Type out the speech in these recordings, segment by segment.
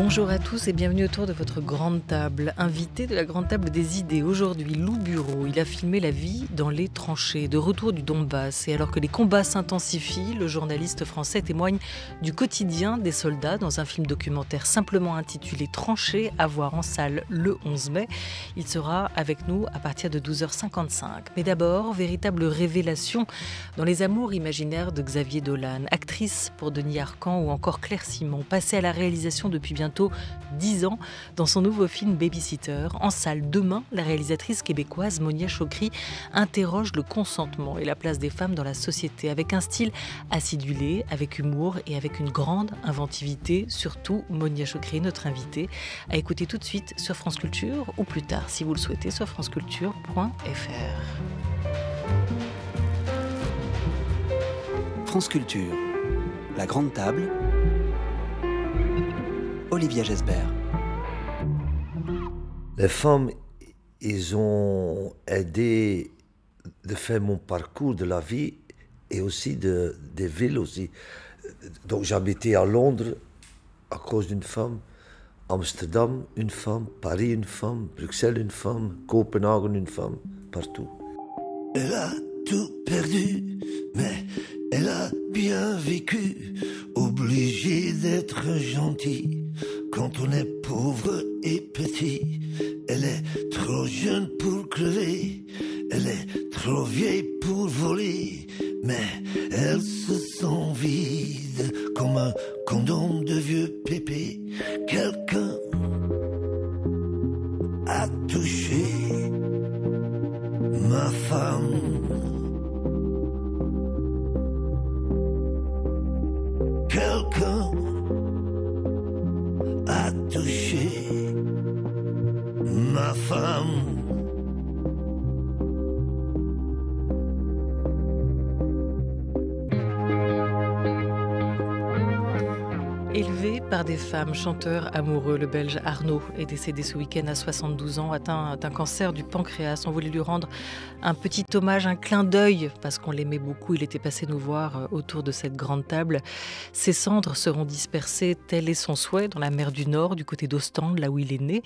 Bonjour à tous et bienvenue autour de votre grande table. Invité de la grande table des idées, aujourd'hui Lou Bureau, il a filmé la vie dans les tranchées, de retour du Donbass. Et alors que les combats s'intensifient, le journaliste français témoigne du quotidien des soldats dans un film documentaire simplement intitulé Tranchées, à voir en salle le 11 mai. Il sera avec nous à partir de 12h55. Mais d'abord, véritable révélation dans les amours imaginaires de Xavier Dolan, actrice pour Denis Arcan ou encore Claire Simon, passée à la réalisation depuis bien bientôt 10 ans dans son nouveau film Babysitter. En salle demain, la réalisatrice québécoise Monia Chokri interroge le consentement et la place des femmes dans la société avec un style acidulé, avec humour et avec une grande inventivité. Surtout, Monia Chokri, notre invitée, à écouter tout de suite sur France Culture ou plus tard, si vous le souhaitez, sur franceculture.fr. France Culture, la grande table Olivia Gesbert. Les femmes, ils ont aidé de faire mon parcours de la vie et aussi de, des villes aussi. Donc j'habitais à Londres à cause d'une femme, Amsterdam une femme, Paris une femme, Bruxelles une femme, Copenhague une femme, partout. Elle a tout perdu, mais elle a bien vécu, obligée d'être gentille. Quand on est pauvre et petit, elle est trop jeune pour crever, elle est trop vieille pour voler, mais elle se sent vide comme un condom de vieux pépé. Quelqu'un a touché ma femme. des femmes, chanteur amoureux. Le Belge Arnaud est décédé ce week-end à 72 ans, atteint d'un cancer du pancréas. On voulait lui rendre un petit hommage, un clin d'œil, parce qu'on l'aimait beaucoup. Il était passé nous voir euh, autour de cette grande table. Ses cendres seront dispersées, tel est son souhait, dans la mer du Nord, du côté d'Ostende, là où il est né.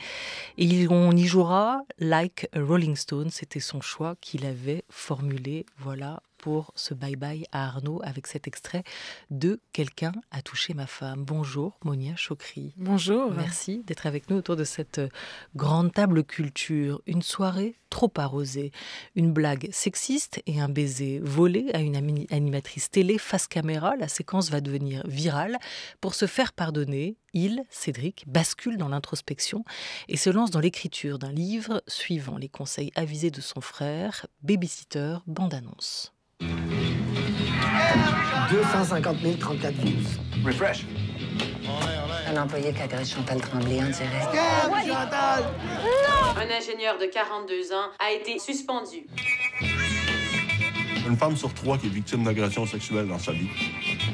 Et on y jouera Like a Rolling Stone. C'était son choix qu'il avait formulé. Voilà, pour ce bye-bye à Arnaud avec cet extrait de Quelqu'un a touché ma femme. Bonjour Monia Chokri. Bonjour. Merci d'être avec nous autour de cette euh, grande table culture. Une soirée trop arrosée, une blague sexiste et un baiser volé à une animatrice télé face caméra. La séquence va devenir virale. Pour se faire pardonner, il, Cédric, bascule dans l'introspection et se lance dans l'écriture d'un livre suivant les conseils avisés de son frère, babysitter, bande-annonce. 250 034 views. Refresh. Un employé qui agresse Chantal Tremblay en direct. Ah ah Un ingénieur de 42 ans a été suspendu. Une femme sur trois qui est victime d'agression sexuelle dans sa vie.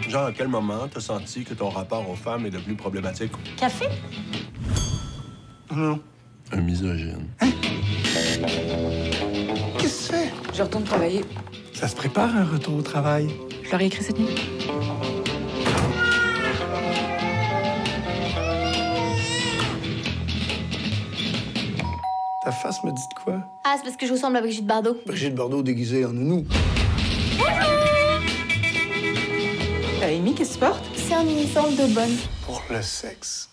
Genre, à quel moment t'as senti que ton rapport aux femmes est devenu problématique? Café? Non. Un misogyne. Hein? Qu'est-ce que tu Je retourne travailler. Ça se prépare un retour au travail. Je leur ai écrit cette nuit. Ta face me dit de quoi? Ah, c'est parce que je ressemble à Brigitte Bardot. Brigitte Bardot déguisée en nounou. T'as Amy que tu portes C'est un uniforme de bonne. Pour le sexe.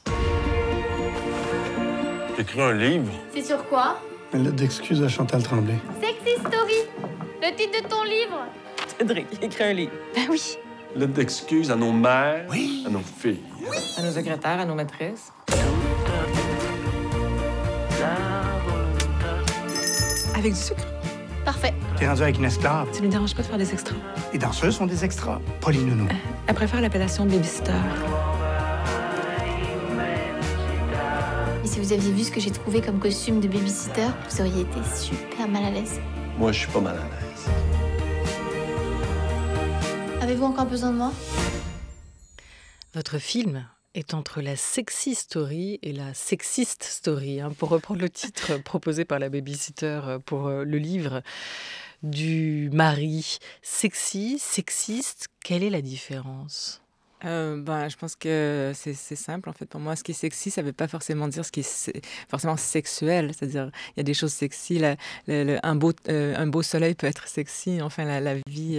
T'écris un livre? C'est sur quoi? Lettre d'excuse à Chantal Tremblay. Sexy Story. Le titre de ton livre Cédric, écris un livre. Ben oui. Lettre d'excuses à nos mères, oui. à nos filles. Oui. À nos secrétaires, à nos maîtresses. Avec du sucre. Parfait. T'es rendu avec une esclave. Ça ne dérange pas de faire des extras. Les danseuses sont des extras, Pauline Nounou. Euh, elle préfère l'appellation de babysitter. Et si vous aviez vu ce que j'ai trouvé comme costume de babysitter, vous auriez été super mal à l'aise. Moi, je suis pas mal à l'aise. Avez-vous encore besoin de moi Votre film est entre la sexy story et la sexiste story, hein, pour reprendre le titre proposé par la babysitter euh, pour euh, le livre du mari. Sexy, sexiste, quelle est la différence euh, ben, je pense que c'est simple en fait pour moi. Ce qui est sexy, ça ne veut pas forcément dire ce qui est forcément sexuel. C'est-à-dire, il y a des choses sexy. un, beau, euh, un beau soleil peut être sexy. Enfin, la, vie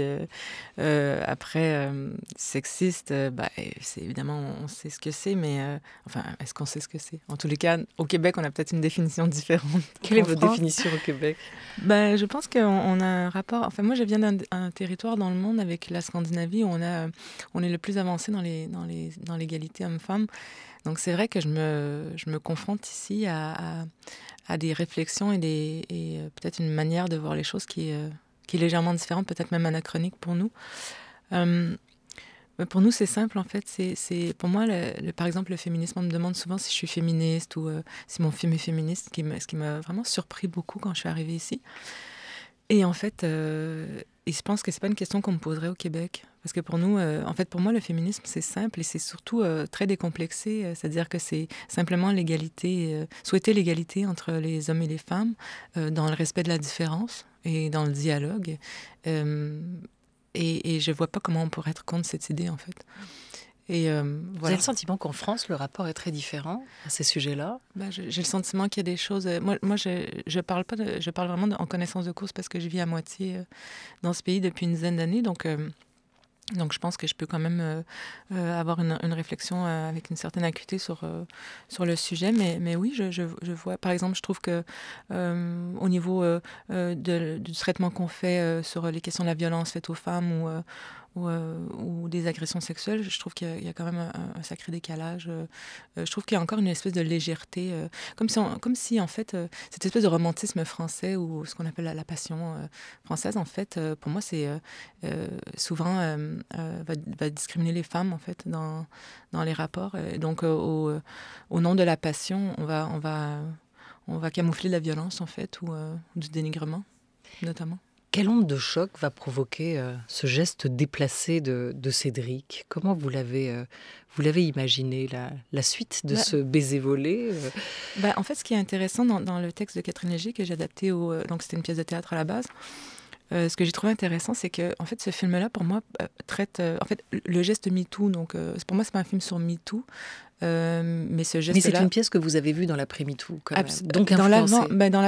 euh, après sexiste, bah, c'est évidemment on sait ce que c'est, mais enfin, est-ce qu'on sait ce que c'est En tous les cas, au Québec, on a peut-être une définition différente. Quelle est votre définition au Québec ben, je pense qu'on a un rapport. Enfin, moi, je viens d'un territoire dans le monde avec la Scandinavie où on a, on est le plus avancé dans l'égalité les, dans les, dans homme-femme. Donc c'est vrai que je me, je me confronte ici à, à, des réflexions et, des, et euh, peut-être une manière de voir les choses qui, euh, qui est légèrement différente, peut-être même anachronique pour nous. Euh, pour nous, c'est simple en fait. C'est pour moi, le, par exemple, le féminisme. On me demande souvent si je suis féministe ou si mon film est féministe, ce qui m'a vraiment surpris beaucoup quand je suis arrivée ici. Et en fait, euh, je pense que c'est pas une question qu'on me poserait au Québec. Parce que pour nous, euh, en fait, pour moi, le féminisme, c'est simple et c'est surtout euh, très décomplexé. C'est-à-dire que c'est simplement l'égalité, souhaiter l'égalité entre les hommes et les femmes dans le respect de la différence et dans le dialogue. et, et je vois pas comment on pourrait être contre cette idée, en fait. Et euh, Vous avez le sentiment qu'en France, le rapport est très différent à ces sujets-là bah, J'ai le sentiment qu'il y a des choses. Euh, moi, je, je parle pas je parle vraiment en connaissance de cause parce que je vis à moitié euh, dans ce pays depuis une dizaine d'années. Donc. donc je pense que je peux quand même avoir une, réflexion avec une certaine acuité sur, sur le sujet. Mais, mais oui, je, vois, par exemple, je trouve que au niveau du traitement qu'on fait sur les questions de la violence faite aux femmes ou euh, ou, des agressions sexuelles, je trouve qu'il y, a quand même un, sacré décalage. Euh, je trouve qu'il y a encore une espèce de légèreté, euh, comme, si comme si en fait cette espèce de romantisme français ou ce qu'on appelle la, passion française, en fait, pour moi, c'est souvent va, discriminer les femmes en fait dans, les rapports. Et donc au, nom de la passion, on va, on va, on va camoufler de la violence en fait ou du dénigrement notamment. Quelle onde de choc va provoquer euh, ce geste déplacé de, Cédric Comment vous l'avez euh, vous l'avez imaginé la, la, suite de bah, ce baiser volé euh? bah, En fait, ce qui est intéressant dans, dans le texte de Catherine Léger que j'ai adapté au donc c'était une pièce de théâtre à la base. Euh, ce que j'ai trouvé intéressant, c'est que en fait, ce film-là, pour moi, euh, traite. Euh, en fait, le geste MeToo, donc, pour moi, c'est pas un film sur MeToo. mais ce geste là Mais c'est une pièce que vous avez vue dans l'après-MeToo, Donc, dans l'avant. Ben, dans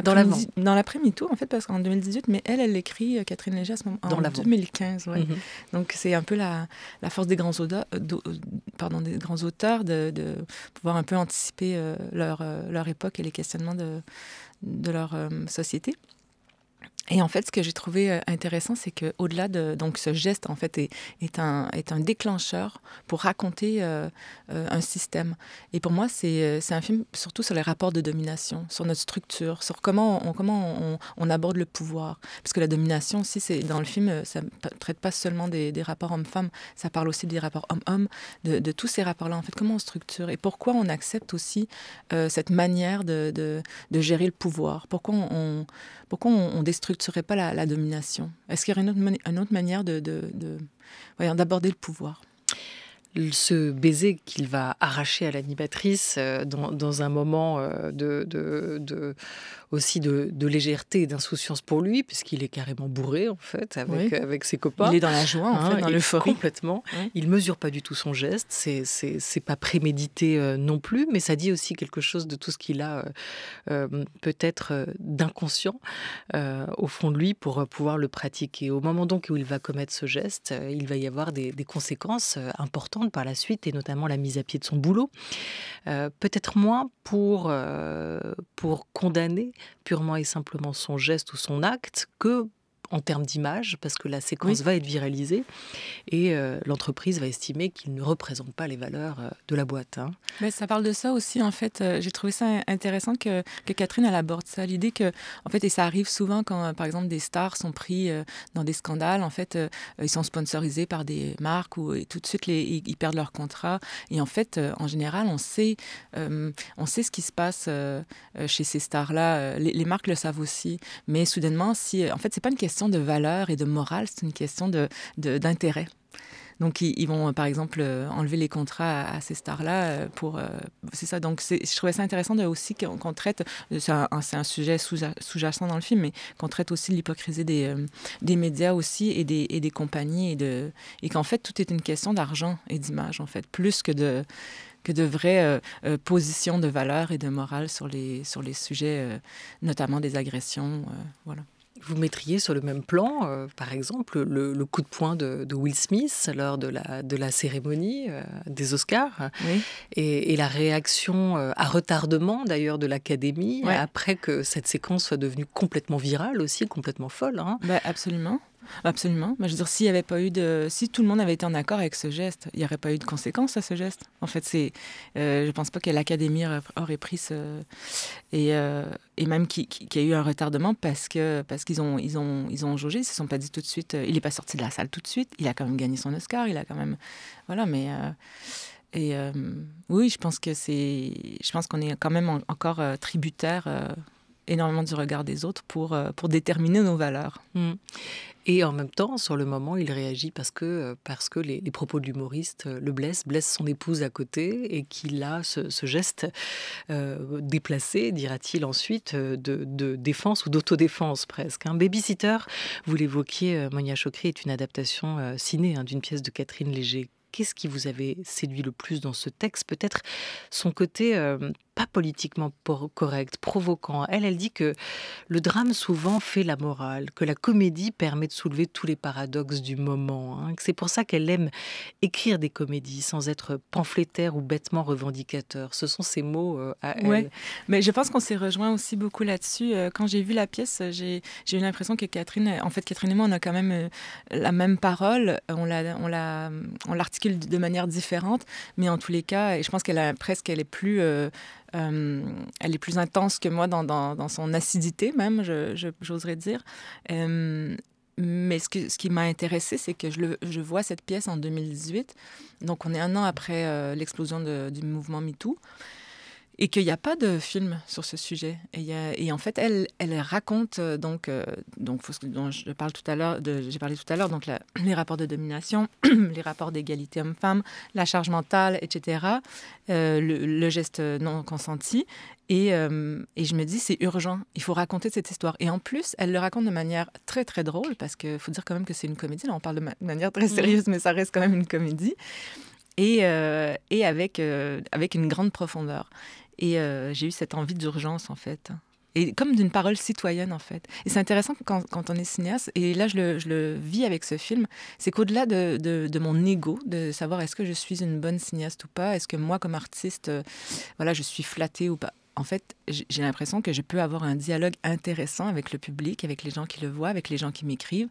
l'après-MeToo, en fait, parce qu'en 2018, mais elle, elle l'écrit, Catherine Léger, à ce moment, en 2015. Ouais. Mhm. Donc, c'est un peu la, force des grands, pardon, des grands auteurs de, de, pouvoir un peu anticiper leur, leur époque et les questionnements de, de leur société. Et en fait, ce que j'ai trouvé euh, intéressant, c'est que au-delà de donc ce geste, en fait, est, un, est un déclencheur pour raconter euh, euh, un système. Et pour moi, c'est un film surtout sur les rapports de domination, sur notre structure, sur comment on, comment on, aborde le pouvoir. Parce que la domination aussi, c'est dans le film, ça ne traite pas seulement des, rapports hommes-femmes, ça parle aussi des rapports hommes homme de, tous ces rapports-là. En fait, comment on structure et pourquoi on accepte aussi cette manière de, de, gérer le pouvoir. Pourquoi on, pourquoi on, on déstructure ne serait pas la, domination Est-ce qu'il y aurait une autre, manière de, d'aborder le pouvoir ce baiser qu'il va arracher à l'animatrice euh, dans, un moment euh, de, de, aussi de, légèreté et d'insouciance pour lui, puisqu'il est carrément bourré en fait avec, avec ses copains. Il est dans la joie, hein, fait, dans l'euphorie. Complètement. Il mesure pas du tout son geste, c'est, n'est pas prémédité euh, non plus, mais ça dit aussi quelque chose de tout ce qu'il a peut-être d'inconscient au fond de lui pour pouvoir le pratiquer. Au moment donc où il va commettre ce geste, il va y avoir des conséquences importantes par la suite, et notamment la mise à pied de son boulot. Euh, peut-être moins pour, euh, pour condamner purement et simplement son geste ou son acte que en termes d'image, parce que la séquence va être viralisée, et euh, l'entreprise va estimer qu'il ne représente pas les valeurs euh, de la boîte. Hein. Mais ça parle de ça aussi, en fait. Euh, j'ai trouvé ça intéressant que, Catherine elle aborde ça, l'idée que, en fait, et ça arrive souvent quand, par exemple, des stars sont pris dans des scandales, en fait, ils sont sponsorisés par des marques ou tout de suite les, ils, perdent leur contrat. Et en fait, en général, on sait, on sait ce qui se passe chez ces stars-là. Les, marques le savent aussi, mais soudainement, si, en fait, c'est pas une question de valeur et de morale, c'est une question d'intérêt. De, donc ils, vont euh, par exemple euh, enlever les contrats à, ces stars-là euh, pour... c'est ça, donc je trouvais ça intéressant de, aussi qu'on traite, c'est un, sujet sous-jacent dans le film, mais qu'on traite aussi l'hypocrisie des, des médias aussi et des, et des compagnies et, de, et qu'en fait tout est une question d'argent et d'image en fait, plus que de que de vraies positions de valeur et de morale sur les, sur les sujets, notamment des agressions. voilà vous mettriez sur le même plan, euh, par exemple, le, coup de poing de, Will Smith lors de la, cérémonie euh, des Oscars et, la réaction euh, à retardement d'ailleurs de l'Académie après que cette séquence soit devenue complètement virale aussi, complètement folle. Hein. Bah, absolument. Absolument. Mais je veux dire, s'il y avait pas eu de, si tout le monde avait été en accord avec ce geste, il n'y aurait pas eu de conséquences à ce geste. En fait, c'est, ne euh, je pense pas que l'académie aurait pris ce et, euh, et même qu'il y a eu un retardement parce que parce qu'ils ont ils ont ils ont se sont pas dit tout de suite. Euh, il n'est pas sorti de la salle tout de suite. Il a quand même gagné son Oscar. Il a quand même, voilà. Mais et oui, je pense que c'est, je pense qu'on est quand même encore tributaire énormément du regard des autres pour, euh, pour déterminer nos valeurs. Hmm. Et en même temps, sur le moment, il réagit parce que, euh, parce que les, propos de l'humoriste euh, le blessent, blessent son épouse à côté et qu'il a ce, geste déplacé, dira-t-il ensuite, de, de défense ou d'autodéfense presque. Un hein. babysitter, vous l'évoquiez, Monia Chokri, est une adaptation ciné hein, d'une pièce de Catherine Léger. Qu'est-ce qui vous avait séduit le plus dans ce texte Peut-être son côté pas politiquement correct, provoquant. Elle, elle dit que le drame souvent fait la morale, que la comédie permet de soulever tous les paradoxes du moment. Hein, c'est pour ça qu'elle aime écrire des comédies sans être pamphlétaire ou bêtement revendicateur. Ce sont ses mots euh, à elle. mais je pense qu'on s'est rejoint aussi beaucoup là-dessus. Euh, quand j'ai vu la pièce, j'ai eu l'impression que Catherine, en fait, Catherine et moi, on a quand même euh, la même parole. On on l'articule de manière différente, mais en tous les cas, et je pense qu'elle a presque, elle est plus euh, elle est plus intense que moi dans, son acidité même, j'oserais dire. Euh, mais ce, ce qui m'a intéressé, c'est que je, vois cette pièce en 2018. Donc on est un an après euh, l'explosion du mouvement MeToo et qu'il n'y a pas de film sur ce sujet. Et, en fait, elle, elle raconte euh, donc, euh, donc dont je parle tout à l'heure, j'ai parlé tout à l'heure, donc les rapports de domination, les rapports d'égalité homme-femme, la charge mentale, etc., euh, le, geste non consenti. Et, je me dis, c'est urgent, il faut raconter cette histoire. Et en plus, elle le raconte de manière très, très drôle, parce qu'il faut dire quand même que c'est une comédie. Là, on parle de manière très mmh. sérieuse, mais ça reste quand même une comédie. Et, avec, avec une grande profondeur. Et euh, j'ai eu cette envie d'urgence, en fait. Et comme d'une parole citoyenne, en fait. Et c'est intéressant quand, on est cinéaste, et là, je le, vis avec ce film, c'est qu'au-delà de, mon ego, de savoir est-ce que je suis une bonne cinéaste ou pas, est-ce que moi, comme artiste, euh, voilà, je suis flattée ou pas. En fait, j'ai l'impression que je peux avoir un dialogue intéressant avec le public, avec les gens qui le voient, avec les gens qui m'écrivent.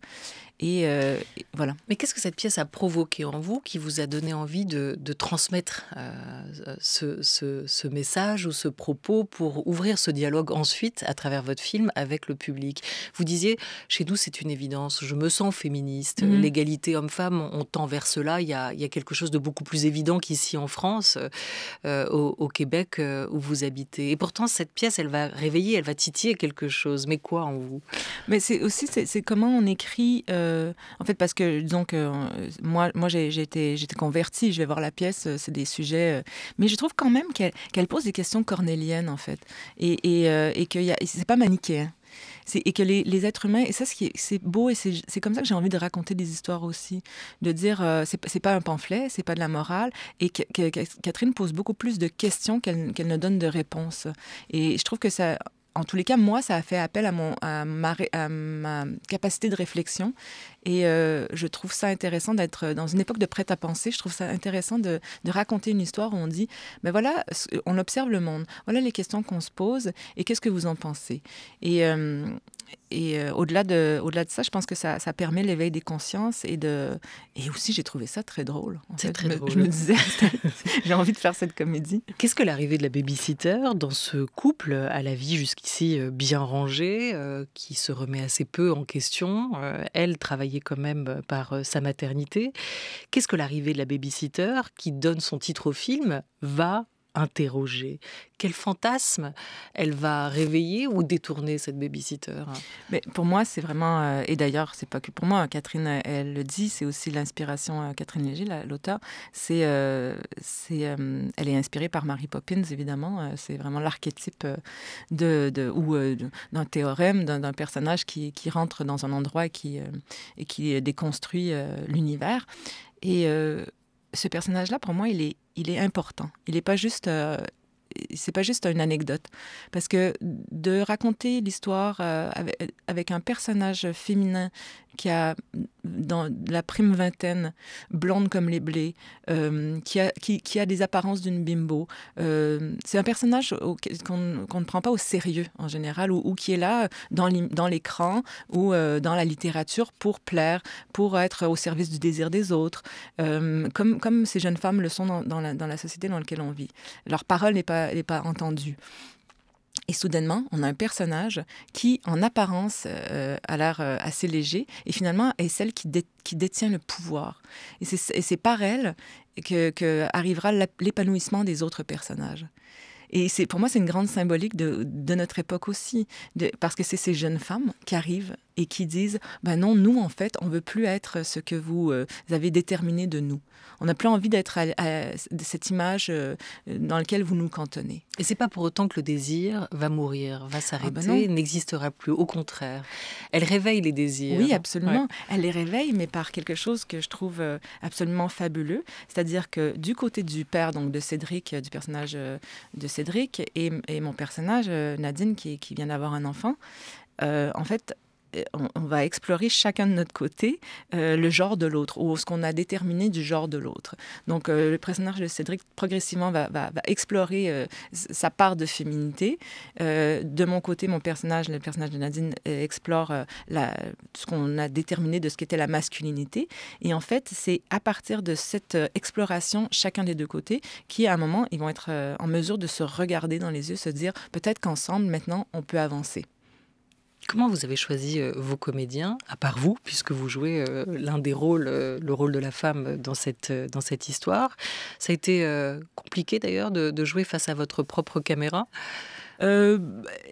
Euh, et, voilà. Mais qu'est-ce que cette pièce a provoqué en vous qui vous a donné envie de, transmettre euh, ce, message ou ce propos pour ouvrir ce dialogue ensuite à travers votre film avec le public Vous disiez, chez nous c'est une évidence, je me sens féministe, mm-hmm. l'égalité homme-femme, on tend vers cela, il y, a, quelque chose de beaucoup plus évident qu'ici en France, euh, au, Québec où vous habitez. Et pourtant cette pièce, elle va réveiller, elle va titiller quelque chose. Mais quoi en vous Mais c'est aussi, c'est comment on écrit... Euh, en fait, parce que, disons que euh, moi, moi j'ai été, convertie, je vais voir la pièce, euh, c'est des sujets. mais je trouve quand même qu'elle pose des questions cornéliennes, en fait. Et, et, hein. et que c'est pas manichéen. et que les, êtres humains et ça c'est beau et c'est comme ça que j'ai envie de raconter des histoires aussi de dire euh, c'est pas un pamphlet c'est pas de la morale et que, Catherine pose beaucoup plus de questions qu'elle ne donne de réponses et je trouve que ça en tous les cas, moi, ça a fait appel à, mon, ma capacité de réflexion et euh, je trouve ça intéressant d'être euh, dans une époque de prêt-à-penser. Je trouve ça intéressant de, raconter une histoire où on dit, mais ben voilà, on observe le monde. Voilà les questions qu'on se pose et qu'est-ce que vous en pensez Et, euh, et au-delà de, au -delà de ça, je pense que ça, permet l'éveil des consciences et de. Et aussi, j'ai trouvé ça très drôle. C'est très drôle. je me disais, j'ai envie de faire cette comédie. Qu'est-ce que l'arrivée de la babysitter dans ce couple à la vie jusqu'ici bien rangée qui se remet assez peu en question Elle travaillait quand même euh, par euh, sa maternité. Qu'est-ce que l'arrivée de la babysitter, qui donne son titre au film, va interroger Quel fantasme elle va réveiller ou détourner cette babysitter Mais Pour moi, c'est vraiment, euh, et d'ailleurs, c'est pas que pour moi, Catherine, elle le dit, c'est aussi l'inspiration, euh, Catherine Léger, l'auteur, c'est, euh, c'est elle est inspirée par Mary Poppins, évidemment, c'est vraiment l'archétype de, ou d'un théorème, d'un, personnage qui, rentre dans un endroit et qui, et déconstruit l'univers. Et ce personnage-là, pour moi, il est, important. Il n'est pas juste. Euh, c'est pas juste une anecdote parce que de raconter l'histoire euh, avec, un personnage féminin qui a dans la prime vingtaine, blonde comme les blés, euh, qui, a, qui, a des apparences d'une bimbo. Euh, c'est un personnage qu'on ne prend pas au sérieux en général, ou, qui est là euh, dans l'écran ou dans la littérature pour plaire, pour être au service du désir des autres, comme, comme ces jeunes femmes le sont dans, la, société dans laquelle on vit. Leur parole n'est pas, pas entendue. Et soudainement, on a un personnage qui, en apparence, euh, a l'air euh, assez léger, et finalement est celle qui, détient le pouvoir. Et c'est par elle que, arrivera l'épanouissement des autres personnages. Et pour moi, c'est une grande symbolique de, notre époque aussi, parce que c'est ces jeunes femmes qui arrivent et qui disent ben non, nous en fait, on veut plus être ce que vous euh, avez déterminé de nous. On n'a plus envie d'être à, cette image euh, dans laquelle vous nous cantonnez. Et c'est pas pour autant que le désir va mourir, va ah bah s'arrêter, n'existera plus. Au contraire, elle réveille les désirs. Oui, absolument. Elle les réveille, mais par quelque chose que je trouve euh, absolument fabuleux, c'est-à-dire que du côté du père, donc de Cédric, du personnage de Cédric et, et mon personnage Nadine qui, qui vient d'avoir un enfant, en fait, euh, on, va explorer chacun de notre côté euh, le genre de l'autre ou ce qu'on a déterminé du genre de l'autre. Donc euh, le personnage de Cédric progressivement va, explorer sa part de féminité. de mon côté, mon personnage, le personnage de Nadine, explore ce qu'on a déterminé de ce qu'était la masculinité. Et en fait, c'est à partir de cette exploration, chacun des deux côtés, qui à un moment, ils vont être en mesure de se regarder dans les yeux, se dire peut-être qu'ensemble, maintenant, on peut avancer. Comment vous avez choisi euh, vos comédiens, à part vous, puisque vous jouez euh, l'un des rôles, euh, le rôle de la femme dans cette, dans cette histoire Ça a été compliqué d'ailleurs de, jouer face à votre propre caméra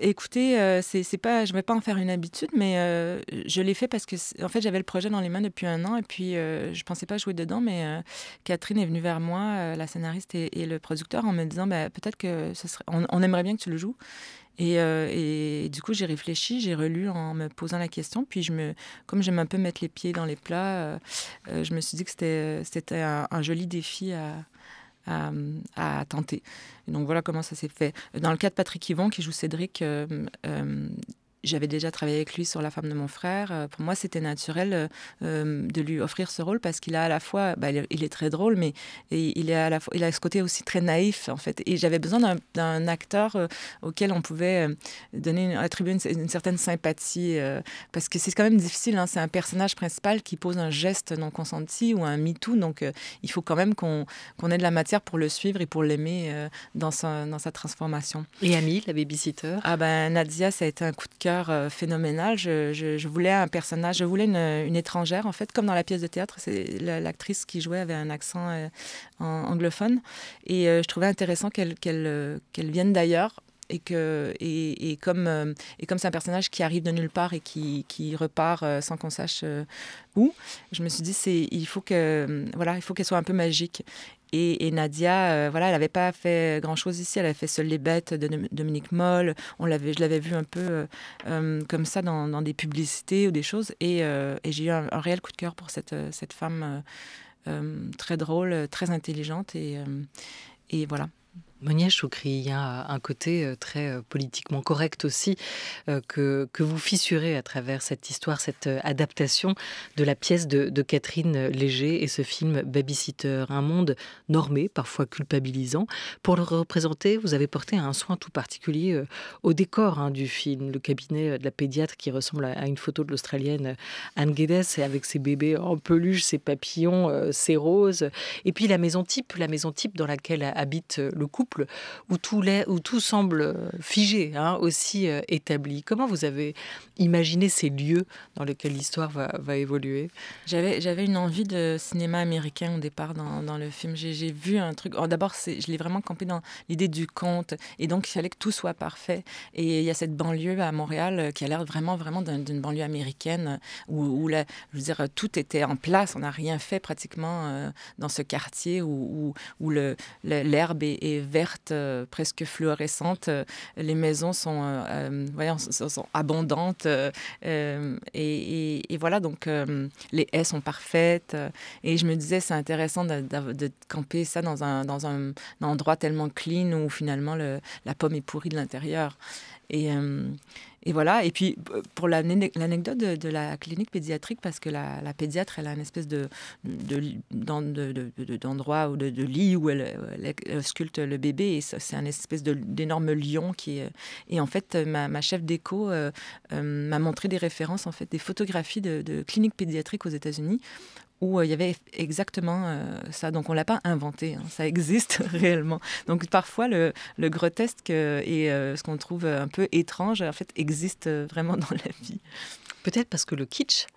écoutez, je c'est pas, je vais pas en faire une habitude, mais je l'ai fait parce que en fait j'avais le projet dans les mains depuis un an et puis je pensais pas jouer dedans, mais Catherine est venue vers moi, la scénariste et, le producteur, en me disant bah, peut-être que ce serait, aimerait bien que tu le joues. Euh, et, du coup, j'ai réfléchi, j'ai relu en me posant la question. Puis, je me, comme j'aime un peu mettre les pieds dans les plats, euh, euh, je me suis dit que c'était un, un, joli défi à, à, tenter. donc, voilà comment ça s'est fait. Dans le cas de Patrick Yvon, qui joue Cédric, j'avais déjà travaillé avec lui sur La femme de mon frère. Euh, pour moi, c'était naturel euh, euh, de lui offrir ce rôle parce qu'il a à la fois, bah, il est très drôle, mais il, est à la fois, il a ce côté aussi très naïf, en fait. Et j'avais besoin d'un acteur auquel on pouvait donner, attribuer une, certaine sympathie parce que c'est quand même difficile. Hein. C'est un personnage principal qui pose un geste non consenti ou un me-too. Donc, il faut quand même qu'on ait de la matière pour le suivre et pour l'aimer dans, sa, dans sa transformation. Et Ami, la babysitter Ah ben, Nadia, ça a été un coup de cœur phénoménale, euh, phénoménal. Je, voulais un personnage, je voulais une, étrangère, en fait, comme dans la pièce de théâtre. C'est l'actrice qui jouait avait un accent euh, anglophone. Et euh, je trouvais intéressant qu'elle vienne d'ailleurs. Et, que, et, comme et comme c'est un personnage qui arrive de nulle part et qui, repart sans qu'on sache où, je me suis dit c'est il faut que voilà il faut qu'elle soit un peu magique et, Nadia, euh, voilà, elle n'avait pas fait grand-chose ici. Elle avait fait Seules les bêtes de Dominique Moll. On l'avait, je l'avais vu un peu euh, euh, comme ça dans, des publicités ou des choses. Et, j'ai eu un, réel coup de cœur pour cette, femme très drôle, très intelligente. et voilà. Monia Choukri, il y a un côté euh, très euh, politiquement correct aussi euh, que, que vous fissurez à travers cette histoire, cette adaptation de la pièce de, Catherine Léger et ce film Babysitter, un monde normé, parfois culpabilisant. Pour le représenter, vous avez porté un soin tout particulier au décor hein, du film, le cabinet de la pédiatre qui ressemble à une photo de l'Australienne Anne Guedes avec ses bébés en peluche, ses papillons, ses roses, et puis la maison type, la maison type dans laquelle habite le couple où tout, où tout semble euh, figé, hein, aussi euh, établi. Comment vous avez imaginé ces lieux dans lesquels l'histoire va, évoluer J'avais une envie de cinéma américain au départ dans, le film. J'ai vu un truc. Oh, d'abord, je l'ai vraiment campé dans l'idée du conte et donc il fallait que tout soit parfait. Et il y a cette banlieue à Montréal euh, qui a l'air vraiment, vraiment d'une banlieue américaine où, tout était en place. On n'a rien fait pratiquement dans ce quartier où, où, l'herbe est, est verte euh, presque fluorescentes. Euh, les maisons sont, euh, sont, abondantes. et, voilà, donc les haies sont parfaites. Et je me disais, c'est intéressant de, camper ça dans un, endroit tellement clean où finalement la pomme est pourrie de l'intérieur. Et, euh, et voilà. Et puis, pour l'anecdote de, la clinique pédiatrique, parce que la, pédiatre, elle a une espèce de, d'endroit de, ou de, lit où elle, sculpte le bébé. Et c'est un espèce d'énorme lion qui est. Et en fait, ma, ma chef d'écho euh, euh, m'a montré des références, en fait, des photographies de, cliniques pédiatriques aux États-Unis où euh, il y avait exactement euh, ça. Donc on ne l'a pas inventé, hein. ça existe réellement. Donc parfois le, grotesque euh, et ce qu'on trouve un peu étrange, en fait, existe vraiment dans la vie. Peut-être parce que le kitsch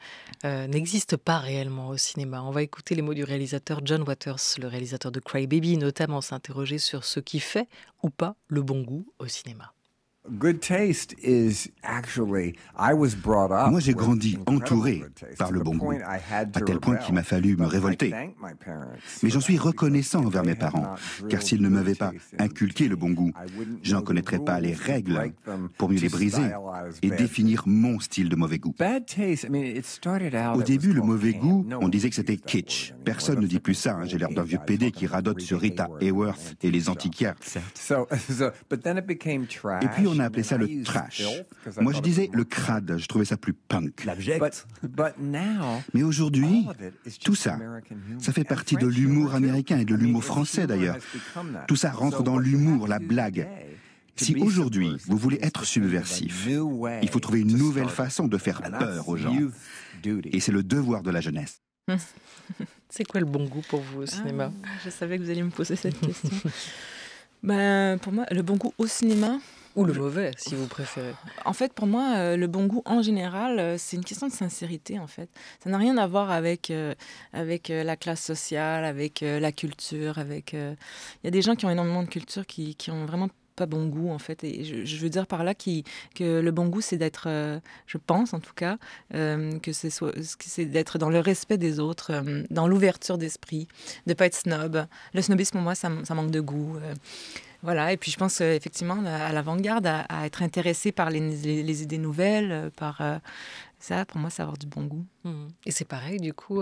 n'existe pas réellement au cinéma. On va écouter les mots du réalisateur John Waters, le réalisateur de Cry Baby, notamment s'interroger sur ce qui fait ou pas le bon goût au cinéma. Moi, j'ai grandi entouré par le bon goût, à tel point qu'il m'a fallu me révolter. Mais j'en suis reconnaissant envers mes parents, car s'ils ne m'avaient pas inculqué le bon goût, je n'en connaîtrais pas les règles pour mieux les briser et définir mon style de mauvais goût. Au début, le mauvais goût, on disait que c'était kitsch. Personne ne dit plus ça. Hein. J'ai l'air d'un vieux PD qui radote sur Rita Hayworth et les antiquaires. Et puis, on on a appelé ça le trash. Moi, je disais le crade, je trouvais ça plus punk. Mais aujourd'hui, tout ça, ça fait partie de l'humour américain et de l'humour français d'ailleurs. Tout ça rentre dans l'humour, la blague. Si aujourd'hui vous voulez être subversif, il faut trouver une nouvelle façon de faire peur aux gens. Et c'est le devoir de la jeunesse. C'est quoi le bon goût pour vous au cinéma ah, Je savais que vous alliez me poser cette question. Ben, pour moi, le bon goût au cinéma, ou le mauvais, si vous préférez. En fait, pour moi, euh, le bon goût en général, euh, c'est une question de sincérité, en fait. Ça n'a rien à voir avec, euh, avec la classe sociale, avec la culture, avec... Il y a des gens qui ont énormément de culture, qui, qui ont vraiment pas bon goût en fait. Et je, veux dire par là qui, que le bon goût, c'est d'être, euh, je pense en tout cas, euh, que c'est ce c'est d'être dans le respect des autres, euh, dans l'ouverture d'esprit, de pas être snob. Le snobisme, pour moi, ça, manque de goût. voilà, et puis je pense effectivement à l'avant-garde, à, être intéressé par les, idées nouvelles, par ça, pour moi, c'est avoir du bon goût. Mmh. Et c'est pareil, du coup,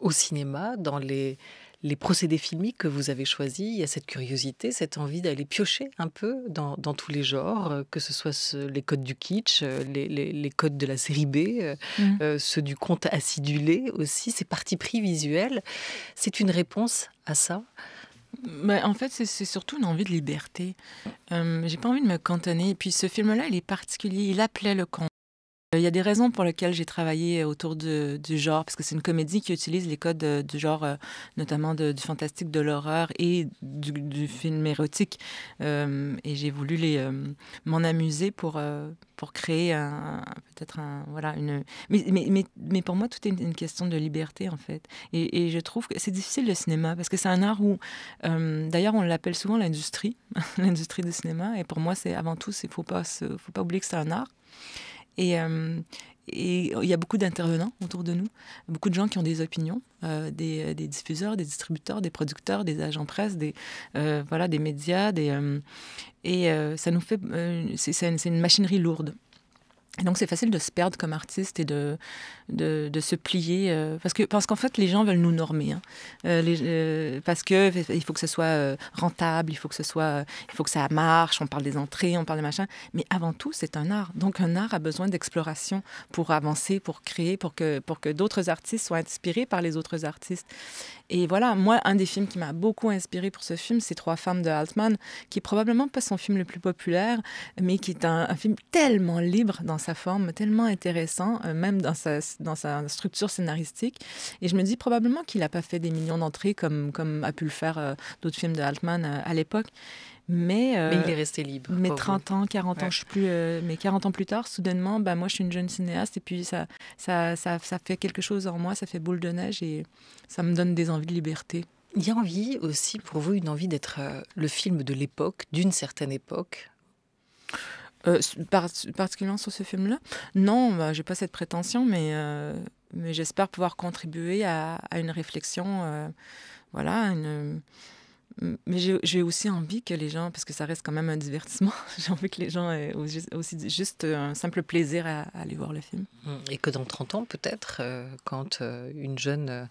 au cinéma, dans les, les procédés filmiques que vous avez choisis, il y a cette curiosité, cette envie d'aller piocher un peu dans, tous les genres, euh, que ce soit les codes du kitsch, euh, les, codes de la série B, euh, mhm. ceux du conte acidulé aussi, ces parties pris visuelles. C'est une réponse à ça mais bah, en fait, c'est surtout une envie de liberté. J'ai pas envie de me cantonner. Et puis ce film-là, il est particulier. Il appelait le conte. Euh, il y a des raisons pour lesquelles j'ai travaillé euh, autour du genre, parce que c'est une comédie qui utilise les codes euh, du genre, notamment du fantastique, de l'horreur et du, film érotique. et j'ai voulu les, m'en amuser pour, pour créer un, peut-être un, voilà, une... Mais, pour moi, tout est une, question de liberté, en fait. Et, je trouve que c'est difficile le cinéma, parce que c'est un art où, d'ailleurs, on l'appelle souvent l'industrie, l'industrie du cinéma. Et pour moi, c'est avant tout, il ne faut pas oublier que c'est un art. Euh, et, il y a beaucoup d'intervenants autour de nous, beaucoup de gens qui ont des opinions, euh, euh, des, diffuseurs, des distributeurs, des producteurs, des agents presse, des, voilà, des médias. Des, et ça nous fait. c'est une machinerie lourde donc, c'est facile de se perdre comme artiste et de, de, se plier. Euh, parce qu'en parce qu'en fait, les gens veulent nous normer. Hein. Euh, les, euh, parce qu'il faut que ce soit rentable, il faut que, ce soit, il faut que ça marche. On parle des entrées, on parle des machins. Mais avant tout, c'est un art. Donc, un art a besoin d'exploration pour avancer, pour créer, pour que, pour que d'autres artistes soient inspirés par les autres artistes. Et voilà, moi, un des films qui m'a beaucoup inspiré pour ce film, c'est Trois femmes de Altman, qui est probablement pas son film le plus populaire, mais qui est un, un film tellement libre dans sa forme, tellement intéressant, euh, même dans sa, dans sa structure scénaristique. Et je me dis probablement qu'il n'a pas fait des millions d'entrées comme, comme a pu le faire euh, d'autres films de Altman euh, à l'époque. Mais, il est resté libre. Mais 30 ans, 40 ans, je suis plus, mais 40 ans plus tard, soudainement, bah, moi je suis une jeune cinéaste et puis ça, ça, ça, ça fait quelque chose en moi, ça fait boule de neige et ça me donne des envies de liberté. Il y a envie aussi pour vous une envie d'être le film de l'époque, d'une certaine époque euh, particulièrement sur ce film-là Non, je bah, j'ai pas cette prétention, mais, euh, mais j'espère pouvoir contribuer à, à une réflexion. Euh, voilà, Mais j'ai aussi envie que les gens, parce que ça reste quand même un divertissement, j'ai envie que les gens aient aussi juste un simple plaisir à, aller voir le film. Mmh, et que dans 30 ans, peut-être, quand une jeune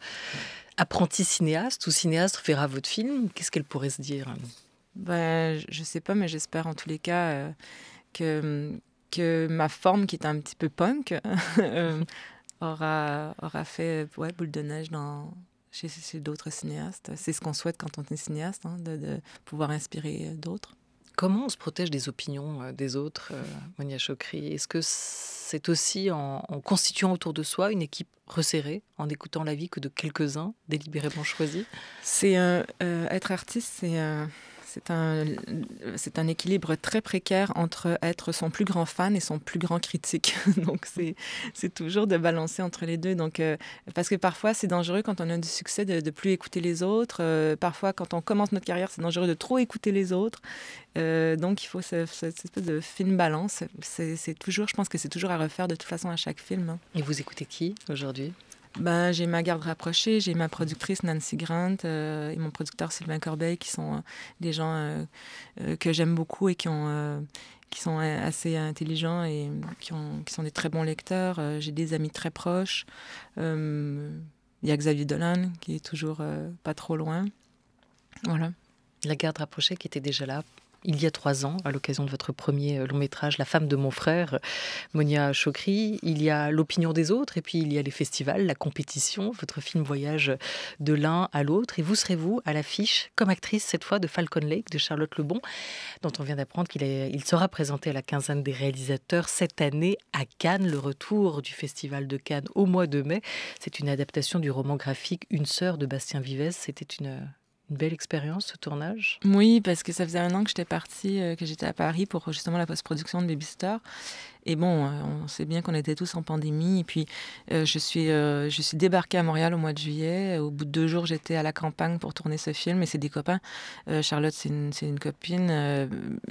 apprentie cinéaste ou cinéaste verra votre film, qu'est-ce qu'elle pourrait se dire ben, Je ne sais pas, mais j'espère en tous les cas que, que ma forme, qui est un petit peu punk, euh, aura, aura fait boule de neige dans, chez, d'autres cinéastes. C'est ce qu'on souhaite quand on est cinéaste, hein, de, pouvoir inspirer d'autres. Comment on se protège des opinions euh, des autres, euh, Monia Chokri Est-ce que c'est aussi en, constituant autour de soi une équipe resserrée, en écoutant l'avis que de quelques-uns délibérément choisis C'est être artiste, c'est c'est un, c'est un équilibre très précaire entre être son plus grand fan et son plus grand critique. Donc, c'est, toujours de balancer entre les deux. Donc, euh, parce que parfois, c'est dangereux quand on a du succès de, ne plus écouter les autres. Euh, parfois, quand on commence notre carrière, c'est dangereux de trop écouter les autres. Euh, donc, il faut cette, cette espèce de fine balance. c'est toujours, je pense que c'est toujours à refaire de toute façon à chaque film. Hein. Et vous écoutez qui aujourd'hui ben, j'ai ma garde rapprochée, j'ai ma productrice Nancy Grant euh, et mon producteur Sylvain Corbeil qui sont euh, des gens euh, que j'aime beaucoup et qui, ont, qui sont assez intelligents et qui, qui, sont des très bons lecteurs. j'ai des amis très proches. Il y a Xavier Dolan qui est toujours pas trop loin. Voilà. La garde rapprochée qui était déjà là il y a trois ans, à l'occasion de votre premier euh, long métrage, La femme de mon frère, Monia Chokri. Il y a l'opinion des autres et puis il y a les festivals, la compétition. Votre film voyage de l'un à l'autre et vous serez-vous à l'affiche comme actrice cette fois de Falcon Lake de Charlotte Lebon, dont on vient d'apprendre qu'il sera présenté à la quinzaine des réalisateurs cette année à Cannes, le retour du festival de Cannes au mois de mai. C'est une adaptation du roman graphique Une sœur de Bastien Vives, C'était une une belle expérience ce tournage Oui, parce que ça faisait un an que j'étais partie, euh, que j'étais à Paris pour justement la post-production de Baby Star. Et bon, euh, on sait bien qu'on était tous en pandémie. Et puis, euh, je, suis, je suis débarquée à Montréal au mois de juillet. Au bout de deux jours, j'étais à la campagne pour tourner ce film. Et c'est des copains. Charlotte, c'est une, copine.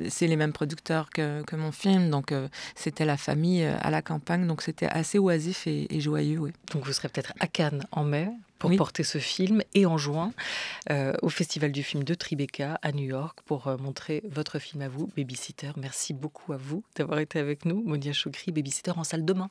c'est les mêmes producteurs que, mon film. Donc, c'était la famille à la campagne. Donc, c'était assez oisif et, joyeux. Donc, vous serez peut-être à Cannes en mai pour porter ce film et en juin euh, au Festival du film de Tribeca à New York pour euh, montrer votre film à vous, Babysitter. Merci beaucoup à vous d'avoir été avec nous, Monia Choukri, Babysitter en salle demain.